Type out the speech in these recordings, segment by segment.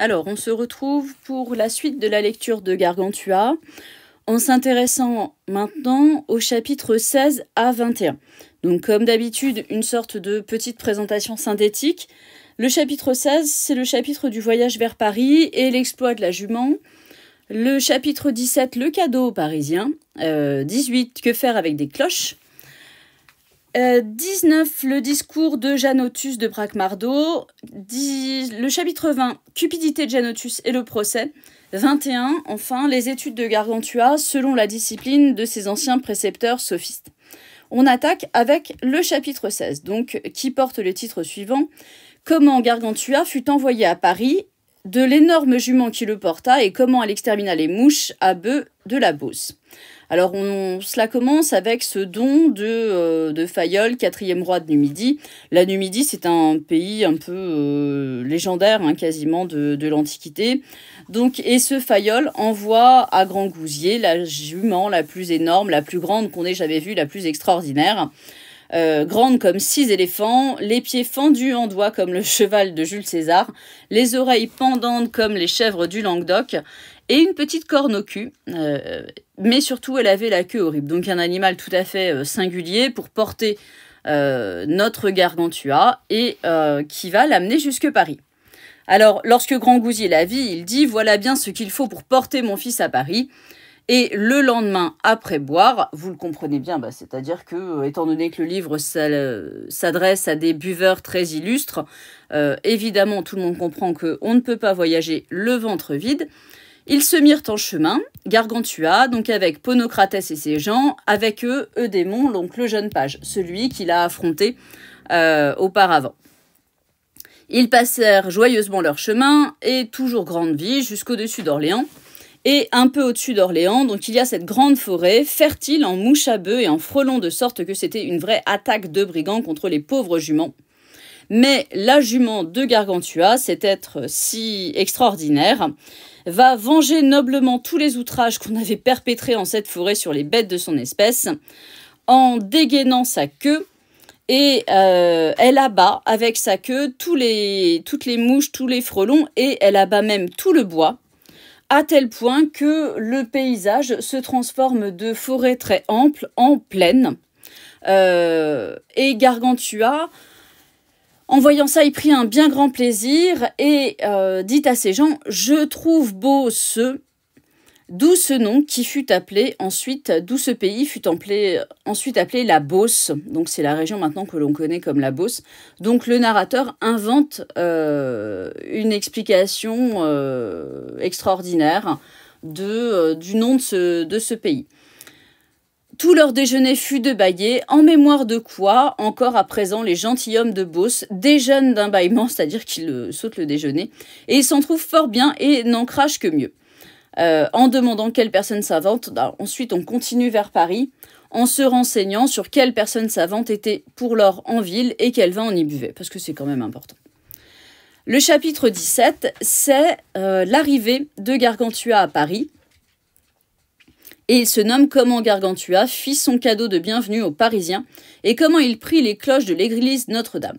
Alors, on se retrouve pour la suite de la lecture de Gargantua en s'intéressant maintenant au chapitre 16 à 21. Donc comme d'habitude, une sorte de petite présentation synthétique. Le chapitre 16, c'est le chapitre du voyage vers Paris et l'exploit de la jument. Le chapitre 17, le cadeau parisien. 18, euh, que faire avec des cloches. 19, euh, le discours de Janotus de Bracmardo le chapitre 20, Cupidité de Janotus et le procès. 21, enfin, les études de Gargantua selon la discipline de ses anciens précepteurs sophistes. On attaque avec le chapitre 16, donc qui porte le titre suivant Comment Gargantua fut envoyé à Paris, de l'énorme jument qui le porta et comment elle extermina les mouches à bœufs de la Beauce. Alors on, cela commence avec ce don de, euh, de Fayol, quatrième roi de Numidie. La Numidie, c'est un pays un peu euh, légendaire hein, quasiment de, l'Antiquité. Donc et ce Fayol envoie à Grand Gousier la jument la plus énorme, la plus grande qu'on ait jamais vue, la plus extraordinaire. Euh, grande comme six éléphants, les pieds fendus en doigts comme le cheval de Jules César, les oreilles pendantes comme les chèvres du Languedoc, et une petite corne au cul. Euh, mais surtout, elle avait la queue horrible. Donc un animal tout à fait euh, singulier pour porter euh, notre gargantua et qui va l'amener jusque Paris. Alors, lorsque Grand Gousier la vit, il dit Voilà bien ce qu'il faut pour porter mon fils à Paris. Et le lendemain, après boire, vous le comprenez bien, bah, c'est-à-dire que, étant donné que le livre s'adresse à des buveurs très illustres, évidemment, tout le monde comprend qu'on ne peut pas voyager le ventre vide. Ils se mirent en chemin, Gargantua, donc avec Ponocrates et ses gens, avec eux Eudémon, donc le jeune page, celui qu'il a affronté euh, auparavant. Ils passèrent joyeusement leur chemin, et toujours grande vie, jusqu'au-dessus d'Orléans. Et un peu au-dessus d'Orléans, donc il y a cette grande forêt, fertile en mouches à bœufs et en frelons, de sorte que c'était une vraie attaque de brigands contre les pauvres juments. Mais la jument de Gargantua, cet être si extraordinaire, va venger noblement tous les outrages qu'on avait perpétrés en cette forêt sur les bêtes de son espèce, en dégainant sa queue et euh, elle abat avec sa queue toutes les mouches, tous les frelons, et elle abat même tout le bois, à tel point que le paysage se transforme de forêt très ample en plaine. Euh, et Gargantua en voyant ça, il prit un bien grand plaisir et euh, dit à ses gens Je trouve beau ce. D'où ce nom qui fut appelé ensuite, d'où ce pays fut appelé, euh, ensuite appelé la Beauce. Donc c'est la région maintenant que l'on connaît comme la Beauce. Donc le narrateur invente euh, une explication extraordinaire du nom de ce pays. Tout leur déjeuner fut de débaillé, en mémoire de quoi, encore à présent, les gentilshommes de Beauce déjeunent d'un baillement, c'est-à-dire qu'ils sautent le déjeuner, et ils s'en trouvent fort bien et n'en crachent que mieux. Euh, en demandant quelle personne savante, bah, ensuite on continue vers Paris, en se renseignant sur quelle personne savante était pour l'or en ville et quel vin on y buvait, parce que c'est quand même important. Le chapitre 17, c'est euh, l'arrivée de Gargantua à Paris, et il se nomme comment Gargantua fit son cadeau de bienvenue aux Parisiens et comment il prit les cloches de l'église Notre-Dame.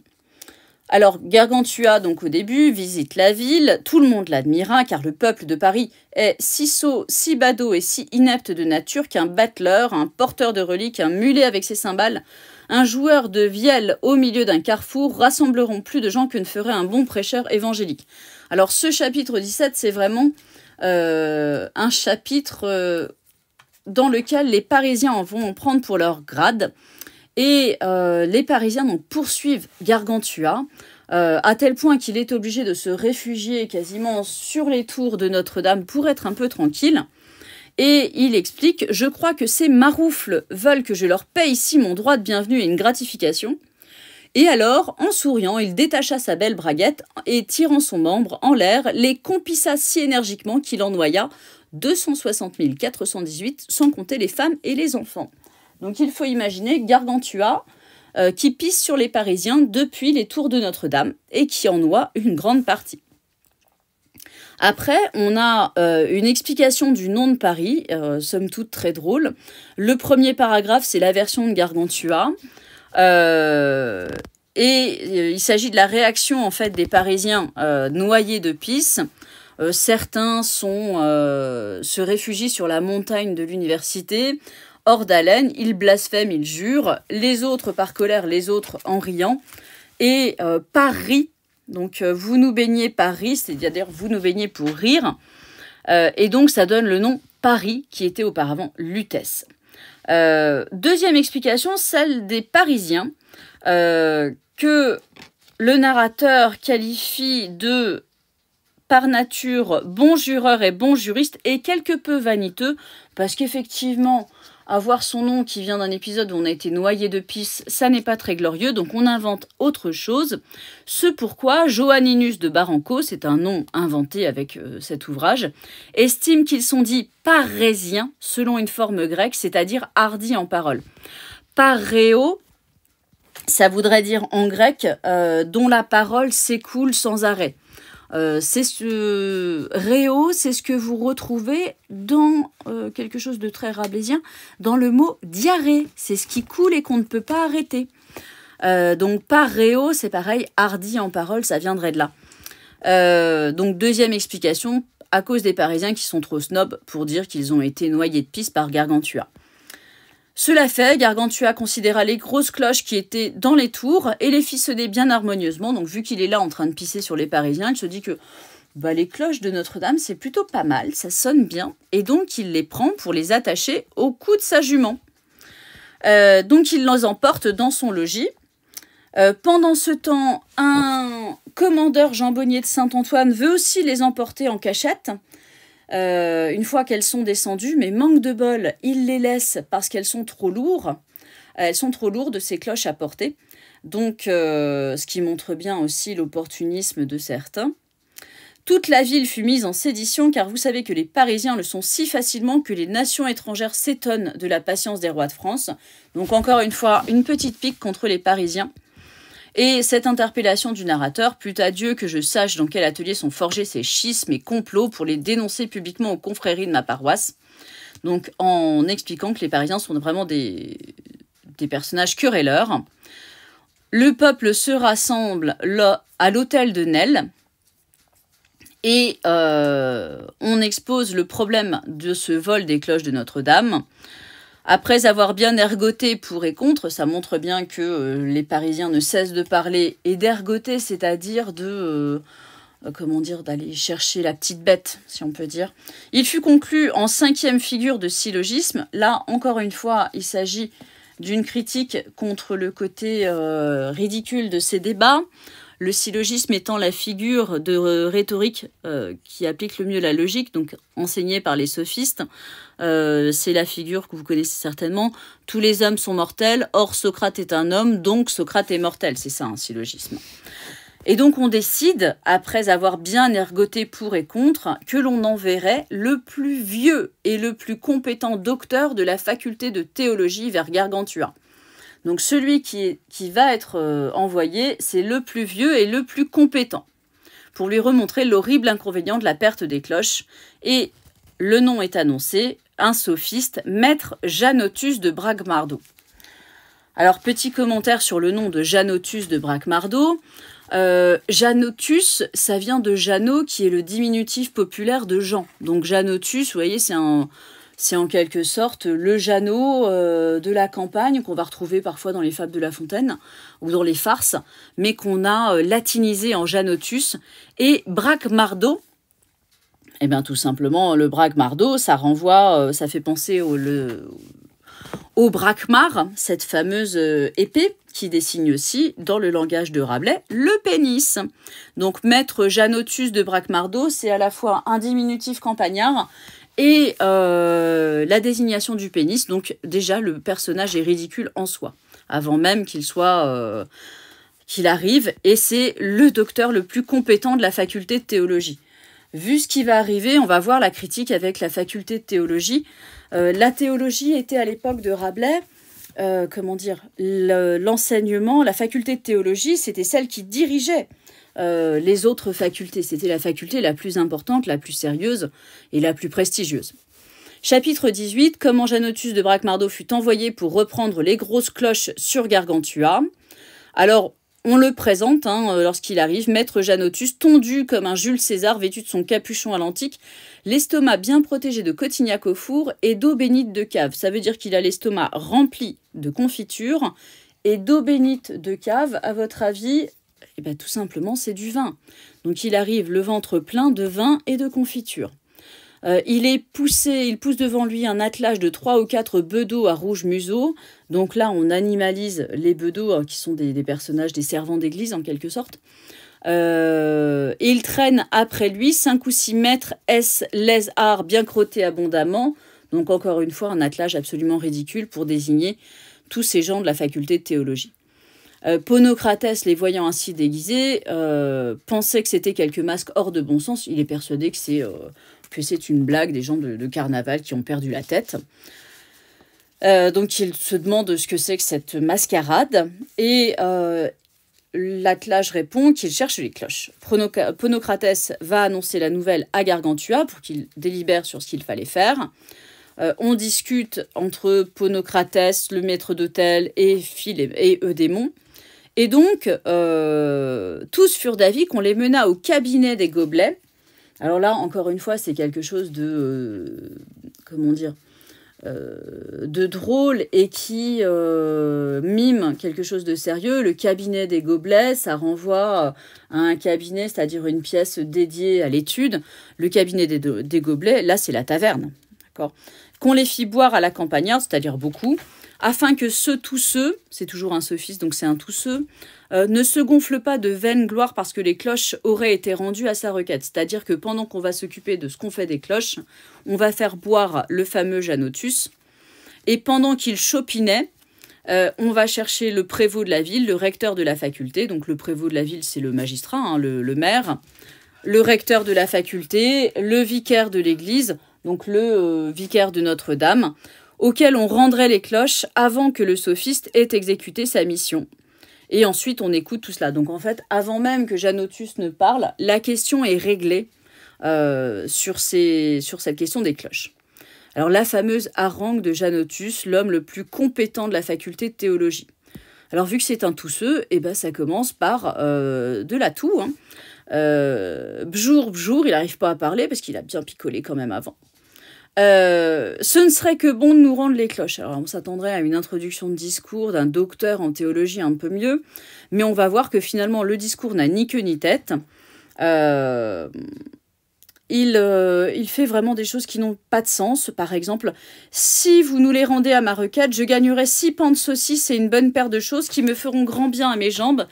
Alors Gargantua, donc au début, visite la ville, tout le monde l'admira car le peuple de Paris est si sot, si badaud et si inepte de nature qu'un battleur, un porteur de reliques, un mulet avec ses cymbales, un joueur de vielle au milieu d'un carrefour rassembleront plus de gens que ne ferait un bon prêcheur évangélique. Alors ce chapitre 17, c'est vraiment euh, un chapitre euh, dans lequel les Parisiens en vont prendre pour leur grade. Et euh, les Parisiens donc, poursuivent Gargantua, euh, à tel point qu'il est obligé de se réfugier quasiment sur les tours de Notre-Dame pour être un peu tranquille. Et il explique Je crois que ces maroufles veulent que je leur paye ici mon droit de bienvenue et une gratification. Et alors, en souriant, il détacha sa belle braguette et, tirant son membre en l'air, les compissa si énergiquement qu'il en noya 260 418, sans compter les femmes et les enfants. Donc il faut imaginer Gargantua euh, qui pisse sur les Parisiens depuis les tours de Notre-Dame et qui en noie une grande partie. Après, on a euh, une explication du nom de Paris, euh, somme toute très drôle. Le premier paragraphe, c'est la version de Gargantua. et il s'agit de la réaction en fait des Parisiens noyés de pisse euh, certains euh, se réfugient sur la montagne de l'université, hors d'haleine, ils blasphèment, ils jurent, les autres par colère, les autres en riant, et euh, Paris, donc vous nous baignez Paris, c'est-à-dire vous nous baignez pour rire, et donc ça donne le nom Paris, qui était auparavant Lutèce. deuxième explication, celle des Parisiens, que le narrateur qualifie de par nature bon jureur et bon juriste et quelque peu vaniteux, parce qu'effectivement, avoir son nom qui vient d'un épisode où on a été noyé de pisse, ça n'est pas très glorieux, donc on invente autre chose. Ce pourquoi Johanninus de Baranco, c'est un nom inventé avec euh, cet ouvrage, estime qu'ils sont dits parésiens selon une forme grecque, c'est-à-dire hardis en parole. Paréo, ça voudrait dire en grec euh, dont la parole s'écoule sans arrêt. Euh, c'est ce réo, c'est ce que vous retrouvez dans euh, quelque chose de très rabaisien, dans le mot diarrhée. C'est ce qui coule et qu'on ne peut pas arrêter. Euh, donc par réo, c'est pareil, hardi en parole, ça viendrait de là. donc deuxième explication, à cause des Parisiens qui sont trop snobs pour dire qu'ils ont été noyés de pisse par Gargantua. Cela fait, Gargantua considéra les grosses cloches qui étaient dans les tours et les fit sonner bien harmonieusement. Donc vu qu'il est là en train de pisser sur les Parisiens, il se dit que bah, les cloches de Notre-Dame, c'est plutôt pas mal, ça sonne bien. Et donc il les prend pour les attacher au cou de sa jument. Euh, donc il les emporte dans son logis. Euh, pendant ce temps, un commandeur jambonnier de Saint-Antoine veut aussi les emporter en cachette. Euh, une fois qu'elles sont descendues, mais manque de bol, ils les laissent parce qu'elles sont trop lourdes. Elles sont trop lourdes, ces cloches à porter. Donc, euh, ce qui montre bien aussi l'opportunisme de certains. Toute la ville fut mise en sédition car vous savez que les Parisiens le sont si facilement que les nations étrangères s'étonnent de la patience des rois de France. Donc encore une fois, une petite pique contre les Parisiens. Et cette interpellation du narrateur, put à Dieu que je sache dans quel atelier sont forgés ces schismes et complots pour les dénoncer publiquement aux confréries de ma paroisse. Donc en expliquant que les Parisiens sont vraiment des, des personnages querelleurs. Le peuple se rassemble là, à l'hôtel de Nel et euh, on expose le problème de ce vol des cloches de Notre-Dame. Après avoir bien ergoté pour et contre, ça montre bien que euh, les Parisiens ne cessent de parler et d'ergoter, c'est-à-dire de... Euh, euh, comment dire, d'aller chercher la petite bête, si on peut dire. Il fut conclu en cinquième figure de syllogisme. Là, encore une fois, il s'agit d'une critique contre le côté ridicule de ces débats, le syllogisme étant la figure de rhétorique euh, qui applique le mieux la logique, donc enseignée par les sophistes. Euh, c'est la figure que vous connaissez certainement. Tous les hommes sont mortels, or Socrate est un homme, donc Socrate est mortel. C'est ça un syllogisme. Et donc on décide, après avoir bien ergoté pour et contre, que l'on enverrait le plus vieux et le plus compétent docteur de la faculté de théologie vers Gargantua. Donc celui qui, va être euh, envoyé, c'est le plus vieux et le plus compétent, pour lui remontrer l'horrible inconvénient de la perte des cloches. Et le nom est annoncé, un sophiste, maître Janotus de Bragmardo. Alors petit commentaire sur le nom de Janotus de Bragmardo. Euh, Janotus, ça vient de Janot, qui est le diminutif populaire de Jean. Donc Janotus, vous voyez, c'est un, c'est en quelque sorte le Janot euh, de la campagne qu'on va retrouver parfois dans les fables de La Fontaine ou dans les farces, mais qu'on a euh, latinisé en Janotus. Et Bracmardo. eh bien tout simplement, le Bracmardo, ça renvoie, euh, ça fait penser au, le, cette fameuse épée qui désigne aussi, dans le langage de Rabelais, le pénis. Donc maître Janotus de Bracmardo, c'est à la fois un diminutif campagnard et euh, la désignation du pénis, donc déjà le personnage est ridicule en soi, avant même qu'il soit... Euh, qu'il arrive, et c'est le docteur le plus compétent de la faculté de théologie. Vu ce qui va arriver, on va voir la critique avec la faculté de théologie. Euh, la théologie était à l'époque de Rabelais, comment dire, l'enseignement, la faculté de théologie, c'était celle qui dirigeait euh, les autres facultés. C'était la faculté la plus importante, la plus sérieuse et la plus prestigieuse. Chapitre 18 Comment Janotus de Bracmardo fut envoyé pour reprendre les grosses cloches sur Gargantua. Alors, on le présente hein, euh, lorsqu'il arrive, maître Janotus, tondu comme un Jules César vêtu de son capuchon à l'antique, l'estomac bien protégé de cotignac au four et d'eau bénite de cave. Ça veut dire qu'il a l'estomac rempli de confiture et d'eau bénite de cave. À votre avis, eh ben, tout simplement, c'est du vin. Donc il arrive le ventre plein de vin et de confiture. Euh, il est poussé, il pousse devant lui un attelage de trois ou quatre bedeaux à rouge museau. Donc là, on animalise les bedeaux, hein, qui sont des, personnages, des servants d'église en quelque sorte. et euh, il traîne après lui cinq ou six mètres S lézard bien crotté abondamment. Donc encore une fois, un attelage absolument ridicule pour désigner tous ces gens de la faculté de théologie. Euh, Ponocrates, les voyant ainsi déguisés, euh, pensait que c'était quelques masques hors de bon sens. Il est persuadé que c'est euh, une blague des gens de, carnaval qui ont perdu la tête. donc il se demande ce que c'est que cette mascarade et l'attelage répond qu'il cherche les cloches. Ponocrates va annoncer la nouvelle à Gargantua pour qu'il délibère sur ce qu'il fallait faire. on discute entre Ponocrates, le maître d'hôtel et, Phil et Eudémon. Et donc, euh, tous furent d'avis qu'on les mena au cabinet des gobelets. Alors là, encore une fois, c'est quelque chose de... Euh, comment dire euh, de drôle et qui mime quelque chose de sérieux. Le cabinet des gobelets, ça renvoie à un cabinet, c'est-à-dire une pièce dédiée à l'étude. Le cabinet des, gobelets, là, c'est la taverne. Qu'on les fit boire à la campagnarde, c'est-à-dire beaucoup afin que ce tous ceux, c'est toujours un sophiste, donc c'est un tous ceux, euh, ne se gonfle pas de vaine gloire parce que les cloches auraient été rendues à sa requête. C'est-à-dire que pendant qu'on va s'occuper de ce qu'on fait des cloches, on va faire boire le fameux Janotus, et pendant qu'il chopinait, euh, on va chercher le prévôt de la ville, le recteur de la faculté, donc le prévôt de la ville, c'est le magistrat, hein, le, maire, le recteur de la faculté, le vicaire de l'église, donc le euh, vicaire de Notre-Dame, auquel on rendrait les cloches avant que le sophiste ait exécuté sa mission. Et ensuite, on écoute tout cela. Donc en fait, avant même que Janotus ne parle, la question est réglée euh, sur, cette question des cloches. Alors la fameuse harangue de Janotus, l'homme le plus compétent de la faculté de théologie. Alors vu que c'est un tousseux, eh ben, ça commence par euh, de la toux. bjour, hein. euh, bjour, il n'arrive pas à parler parce qu'il a bien picolé quand même avant. Euh, ce ne serait que bon de nous rendre les cloches. Alors on s'attendrait à une introduction de discours d'un docteur en théologie un peu mieux, mais on va voir que finalement le discours n'a ni queue ni tête. Euh, il, euh, il, fait vraiment des choses qui n'ont pas de sens. Par exemple, si vous nous les rendez à ma requête, je gagnerai six pans de saucisses et une bonne paire de choses qui me feront grand bien à mes jambes,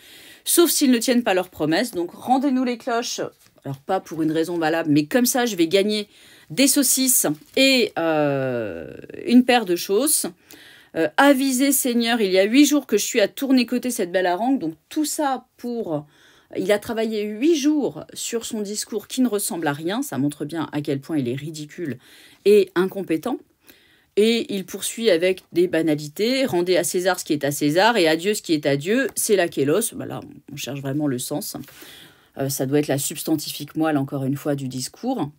sauf s'ils ne tiennent pas leurs promesses. Donc rendez-nous les cloches. Alors pas pour une raison valable, mais comme ça je vais gagner des saucisses et euh, une paire de chausses. Euh, avisez, Seigneur, il y a huit jours que je suis à tourner côté cette belle harangue. Donc tout ça pour... Il a travaillé huit jours sur son discours qui ne ressemble à rien. Ça montre bien à quel point il est ridicule et incompétent. Et il poursuit avec des banalités. Rendez à César ce qui est à César et à Dieu ce qui est à Dieu. C'est la kélos. Ben là, on cherche vraiment le sens. Euh, ça doit être la substantifique moelle, encore une fois, du discours.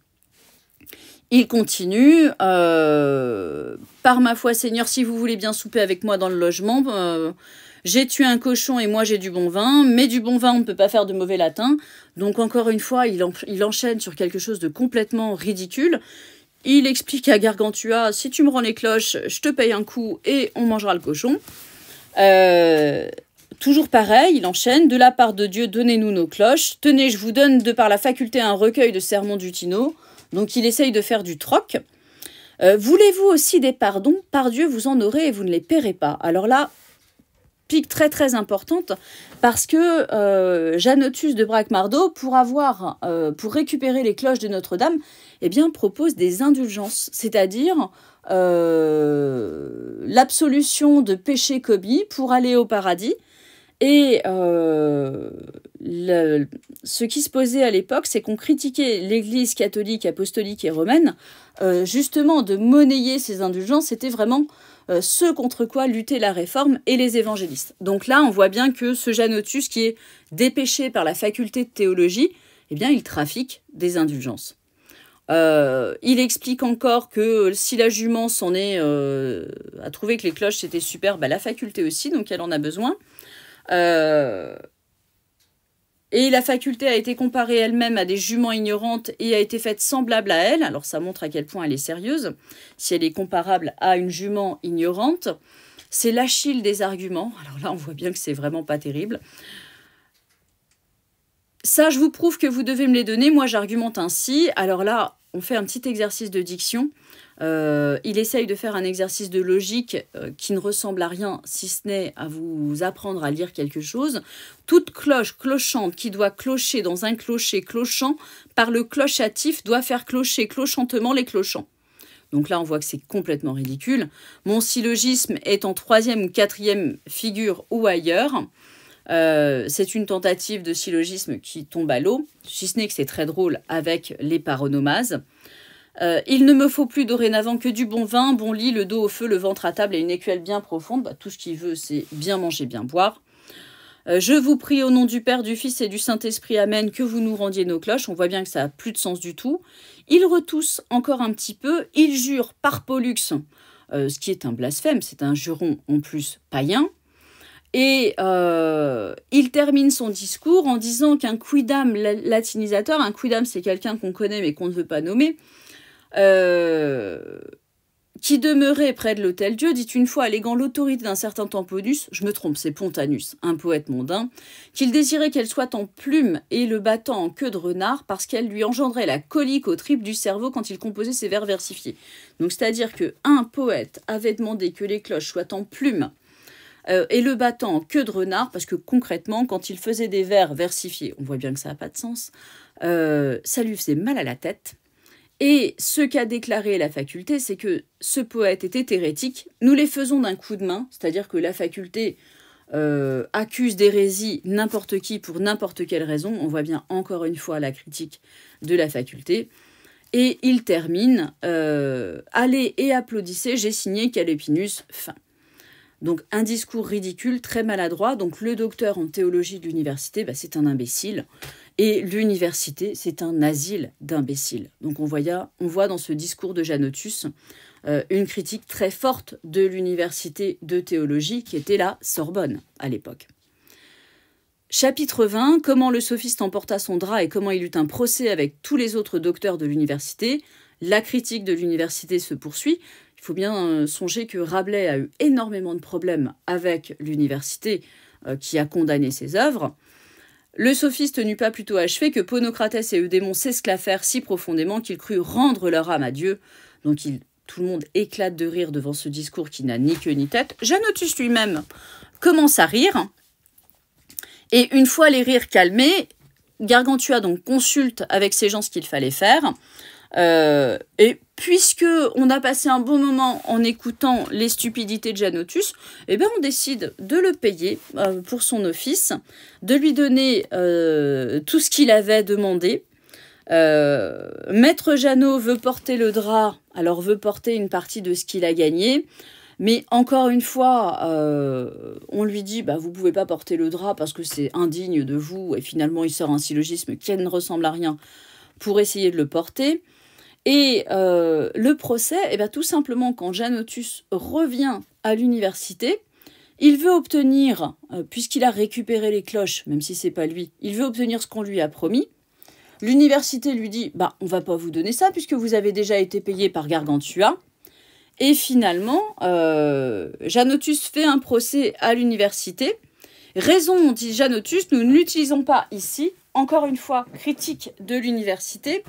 Il continue, euh, par ma foi Seigneur, si vous voulez bien souper avec moi dans le logement, euh, j'ai tué un cochon et moi j'ai du bon vin, mais du bon vin on ne peut pas faire de mauvais latin. Donc encore une fois, il, enchaîne sur quelque chose de complètement ridicule. Il explique à Gargantua, si tu me rends les cloches, je te paye un coup et on mangera le cochon. Euh, toujours pareil, il enchaîne, de la part de Dieu, donnez-nous nos cloches, tenez, je vous donne de par la faculté un recueil de sermons d'Utino. Donc il essaye de faire du troc. Euh, voulez-vous aussi des pardons Par Dieu, vous en aurez et vous ne les paierez pas. Alors là, pique très très importante parce que euh, Janotus de Braquemardo, pour avoir, euh, pour récupérer les cloches de Notre-Dame, eh bien propose des indulgences, c'est-à-dire euh, l'absolution de péché commis pour aller au paradis et euh, ce qui se posait à l'époque, c'est qu'on critiquait l'Église catholique, apostolique et romaine. Euh, justement, de monnayer ces indulgences, c'était vraiment euh, ce contre quoi luttait la réforme et les évangélistes. Donc là, on voit bien que ce Janotus, qui est dépêché par la faculté de théologie, eh bien, il trafique des indulgences. il explique encore que si la jument s'en est à trouver que les cloches c'était super, bah, la faculté aussi, donc elle en a besoin. Euh, et la faculté a été comparée elle-même à des juments ignorantes et a été faite semblable à elle. Alors ça montre à quel point elle est sérieuse. Si elle est comparable à une jument ignorante, c'est l'Achille des arguments. Alors là, on voit bien que c'est vraiment pas terrible. Ça, je vous prouve que vous devez me les donner. Moi, j'argumente ainsi. Alors là, on fait un petit exercice de diction. Euh, il essaye de faire un exercice de logique euh, qui ne ressemble à rien si ce n'est à vous apprendre à lire quelque chose. Toute cloche clochante qui doit clocher dans un clocher clochant par le clochatif doit faire clocher clochantement les clochants. Donc là, on voit que c'est complètement ridicule. Mon syllogisme est en troisième ou quatrième figure ou ailleurs. Euh, c'est une tentative de syllogisme qui tombe à l'eau, si ce n'est que c'est très drôle avec les paronomases. Euh, il ne me faut plus dorénavant que du bon vin, bon lit, le dos au feu, le ventre à table et une écuelle bien profonde. Bah, tout ce qu'il veut, c'est bien manger, bien boire. Euh, je vous prie au nom du Père, du Fils et du Saint-Esprit, Amen, que vous nous rendiez nos cloches. On voit bien que ça n'a plus de sens du tout. Il retousse encore un petit peu. Il jure par Pollux, ce qui est un blasphème, c'est un juron en plus païen. Et euh, il termine son discours en disant qu'un quidam latinisateur, un quidam c'est quelqu'un qu'on connaît mais qu'on ne veut pas nommer, euh, qui demeurait près de l'hôtel Dieu, dit une fois alléguant l'autorité d'un certain Tamponus, je me trompe, c'est Pontanus, un poète mondain, qu'il désirait qu'elle soit en plume et le battant en queue de renard parce qu'elle lui engendrait la colique aux tripes du cerveau quand il composait ses vers versifiés. Donc c'est-à-dire que un poète avait demandé que les cloches soient en plume euh, et le battant en queue de renard, parce que concrètement, quand il faisait des vers versifiés, on voit bien que ça n'a pas de sens, euh, ça lui faisait mal à la tête. Et ce qu'a déclaré la faculté, c'est que ce poète était hérétique. Nous les faisons d'un coup de main, c'est-à-dire que la faculté euh, accuse d'hérésie n'importe qui pour n'importe quelle raison. On voit bien encore une fois la critique de la faculté. Et il termine Allez et applaudissez, j'ai signé Calépinus, fin. Donc un discours ridicule, très maladroit. Donc le docteur en théologie de l'université, bah, c'est un imbécile. Et l'université, c'est un asile d'imbéciles. Donc on, on, voit dans ce discours de Janotus euh, une critique très forte de l'université de théologie qui était la Sorbonne à l'époque. Chapitre 20, comment le sophiste emporta son drap et comment il eut un procès avec tous les autres docteurs de l'université. La critique de l'université se poursuit il faut bien euh, songer que Rabelais a eu énormément de problèmes avec l'université euh, qui a condamné ses œuvres. Le sophiste n'eut pas plutôt achevé que Ponocrates et Eudémon s'esclaffèrent si profondément qu'ils crurent rendre leur âme à Dieu. Donc tout le monde éclate de rire devant ce discours qui n'a ni queue ni tête. Janotus lui-même commence à rire. Et une fois les rires calmés, Gargantua donc consulte avec ses gens ce qu'il fallait faire. Euh, et puisque on a passé un bon moment en écoutant les stupidités de Janotus, eh ben, on décide de le payer euh, pour son office, de lui donner euh, tout ce qu'il avait demandé. Euh, Maître Janot veut porter le drap, alors veut porter une partie de ce qu'il a gagné. Mais encore une fois, on lui dit bah, vous pouvez pas porter le drap parce que c'est indigne de vous. Et finalement, il sort un syllogisme qui ne ressemble à rien pour essayer de le porter. Et euh, le procès, et eh bien, tout simplement, quand Janotus revient à l'université, il veut obtenir, euh, puisqu'il a récupéré les cloches, même si c'est pas lui, il veut obtenir ce qu'on lui a promis. L'université lui dit bah on va pas vous donner ça puisque vous avez déjà été payé par Gargantua. Et finalement, euh, Janotus fait un procès à l'université. Raison, dit Janotus, nous ne l'utilisons pas ici. Encore une fois, critique de l'université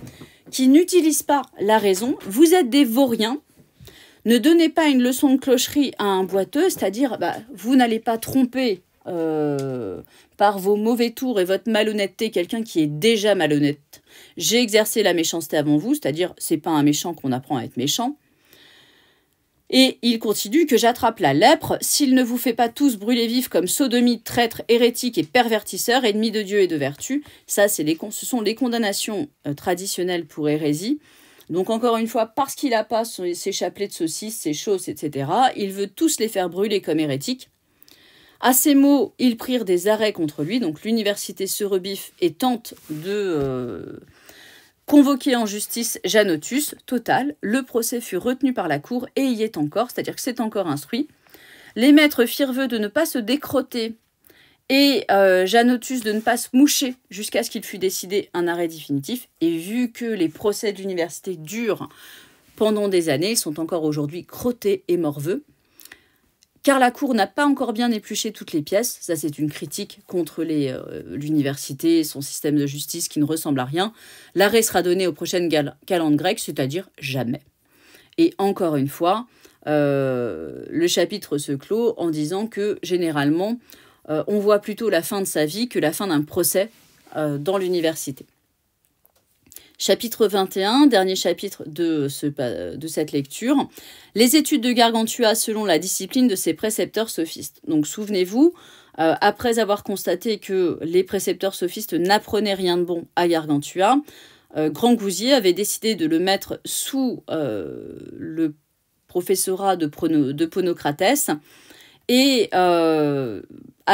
qui n'utilisent pas la raison, vous êtes des vauriens. Ne donnez pas une leçon de clocherie à un boiteux, c'est-à-dire bah, vous n'allez pas tromper euh, par vos mauvais tours et votre malhonnêteté quelqu'un qui est déjà malhonnête. J'ai exercé la méchanceté avant vous, c'est-à-dire c'est pas un méchant qu'on apprend à être méchant. Et il continue que j'attrape la lèpre, s'il ne vous fait pas tous brûler vifs comme sodomites, traîtres, hérétiques et pervertisseurs, ennemis de Dieu et de vertu. Ça, c'est les ce sont les condamnations euh, traditionnelles pour hérésie. Donc encore une fois, parce qu'il n'a pas ses chapelets de saucisses, ses chausses, etc., il veut tous les faire brûler comme hérétiques. À ces mots, ils prirent des arrêts contre lui, donc l'université se rebiffe et tente de... Euh, Convoqué en justice Janotus, total, le procès fut retenu par la Cour et y est encore, c'est-à-dire que c'est encore instruit. Les maîtres firent vœu de ne pas se décrotter et euh, Janotus de ne pas se moucher jusqu'à ce qu'il fût décidé un arrêt définitif. Et vu que les procès de l'université durent pendant des années, ils sont encore aujourd'hui crottés et morveux car la Cour n'a pas encore bien épluché toutes les pièces. Ça, c'est une critique contre euh, l'université et son système de justice qui ne ressemble à rien. L'arrêt sera donné aux prochaines calendes grecques, c'est-à-dire jamais. Et encore une fois, euh, le chapitre se clôt en disant que généralement, euh, on voit plutôt la fin de sa vie que la fin d'un procès dans l'université. Chapitre 21, dernier chapitre de, ce, de cette lecture. Les études de Gargantua selon la discipline de ses précepteurs sophistes. Donc souvenez-vous, euh, après avoir constaté que les précepteurs sophistes n'apprenaient rien de bon à Gargantua, euh, Grand Gousier avait décidé de le mettre sous euh, le professorat de, de Ponocrates. Et à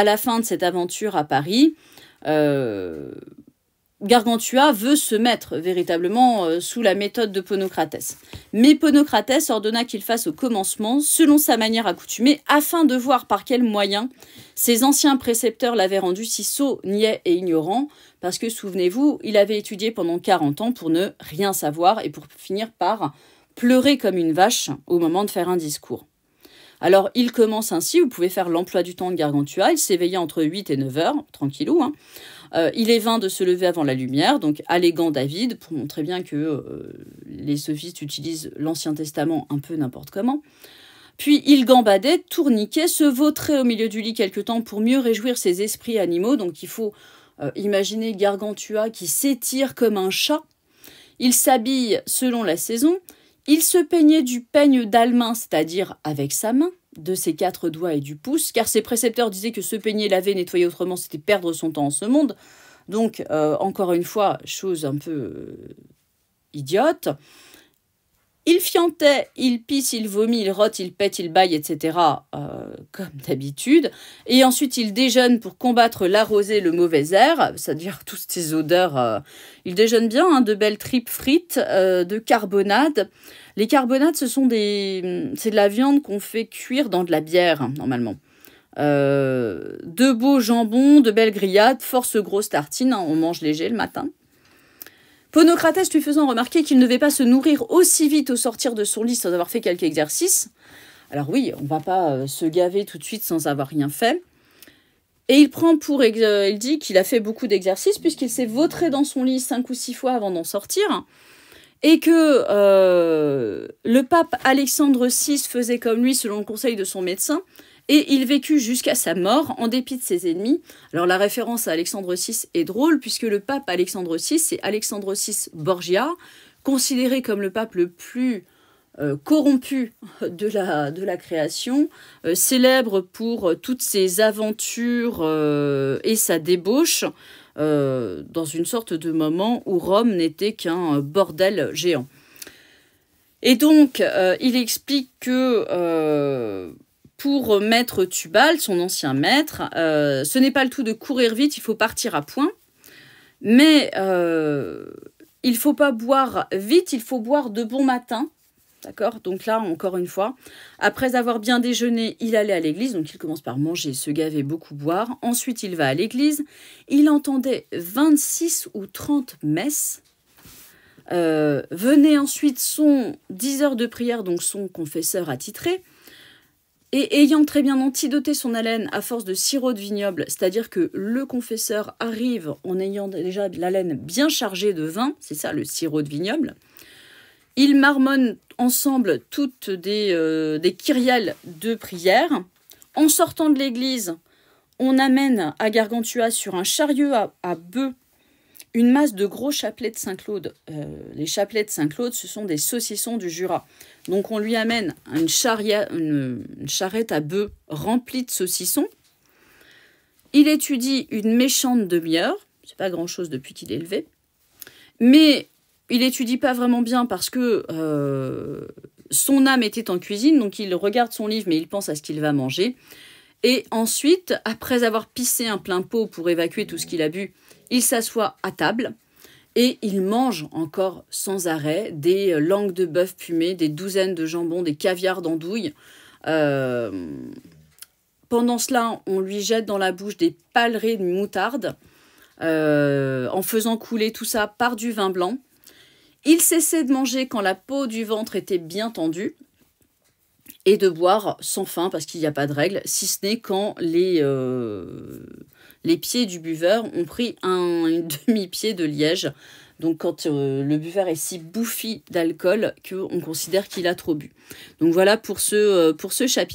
la fin de cette aventure à Paris, Gargantua veut se mettre véritablement euh, sous la méthode de Ponocrates. Mais Ponocrates ordonna qu'il fasse au commencement, selon sa manière accoutumée, afin de voir par quels moyens ses anciens précepteurs l'avaient rendu si sot, niais et ignorant, parce que souvenez-vous, il avait étudié pendant 40 ans pour ne rien savoir et pour finir par pleurer comme une vache au moment de faire un discours. Alors il commence ainsi, vous pouvez faire l'emploi du temps de Gargantua, il s'éveillait entre 8 et 9 heures, tranquillou, hein, euh, il est vain de se lever avant la lumière, donc allégant David, pour montrer bien que euh, les sophistes utilisent l'Ancien Testament un peu n'importe comment. Puis il gambadait, tourniquait, se vautrait au milieu du lit quelque temps pour mieux réjouir ses esprits animaux. Donc il faut euh, imaginer Gargantua qui s'étire comme un chat. Il s'habille selon la saison. Il se peignait du peigne d'Almain, c'est-à-dire avec sa main de ses quatre doigts et du pouce, car ses précepteurs disaient que se peigner, laver, nettoyer autrement, c'était perdre son temps en ce monde. Donc, euh, encore une fois, chose un peu euh, idiote. Il fiantait, il pisse, il vomit, il rote, il pète, il baille, etc., euh, comme d'habitude. Et ensuite, il déjeune pour combattre l'arrosée le mauvais air, c'est-à-dire toutes ces odeurs. il déjeune bien, hein, de belles tripes frites, de carbonade. Les carbonates, ce sont des, c'est de la viande qu'on fait cuire dans de la bière hein, normalement. Euh, de beaux jambons, de belles grillades, force grosse tartine, hein, on mange léger le matin. Ponocrates lui faisant remarquer qu'il ne devait pas se nourrir aussi vite au sortir de son lit sans avoir fait quelques exercices. Alors oui, on ne va pas euh, se gaver tout de suite sans avoir rien fait. Et il prend pour euh, il dit qu'il a fait beaucoup d'exercices puisqu'il s'est vautré dans son lit cinq ou six fois avant d'en sortir et que euh, le pape Alexandre VI faisait comme lui selon le conseil de son médecin, et il vécut jusqu'à sa mort en dépit de ses ennemis. Alors la référence à Alexandre VI est drôle puisque le pape Alexandre VI, c'est Alexandre VI Borgia, considéré comme le pape le plus euh, corrompu de la, de la création, euh, célèbre pour toutes ses aventures et sa débauche. Euh, dans une sorte de moment où Rome n'était qu'un euh, bordel géant. Et donc, euh, il explique que pour maître Tubal, son ancien maître, ce n'est pas le tout de courir vite, il faut partir à point. Mais il ne faut pas boire vite, il faut boire de bon matin D'accord Donc là, encore une fois, après avoir bien déjeuné, il allait à l'église. Donc il commence par manger, se gaver, beaucoup boire. Ensuite, il va à l'église. Il entendait 26 ou 30 messes. Euh, venait ensuite son 10 heures de prière, donc son confesseur attitré. Et ayant très bien antidoté son haleine à force de sirop de vignoble, c'est-à-dire que le confesseur arrive en ayant déjà l'haleine bien chargée de vin, c'est ça le sirop de vignoble, ils marmonnent ensemble toutes des, euh, kyrielles de prière. En sortant de l'église, on amène à Gargantua sur un chariot à, bœufs une masse de gros chapelets de Saint-Claude. Euh, les chapelets de Saint-Claude, ce sont des saucissons du Jura. Donc on lui amène une, une, charrette à bœufs remplie de saucissons. Il étudie une méchante demi-heure, c'est pas grand-chose depuis qu'il est élevé. Mais il étudie pas vraiment bien parce que euh, son âme était en cuisine, donc il regarde son livre mais il pense à ce qu'il va manger. Et ensuite, après avoir pissé un plein pot pour évacuer tout ce qu'il a bu, il s'assoit à table et il mange encore sans arrêt des langues de bœuf pumées, des douzaines de jambons, des caviars d'andouille. Euh, pendant cela, on lui jette dans la bouche des palerées de moutarde euh, en faisant couler tout ça par du vin blanc. Il cessait de manger quand la peau du ventre était bien tendue et de boire sans fin parce qu'il n'y a pas de règle, si ce n'est quand les, euh, les pieds du buveur ont pris un, demi-pied de liège. Donc quand euh, le buveur est si bouffi d'alcool qu'on considère qu'il a trop bu. Donc voilà pour ce, euh, pour ce chapitre.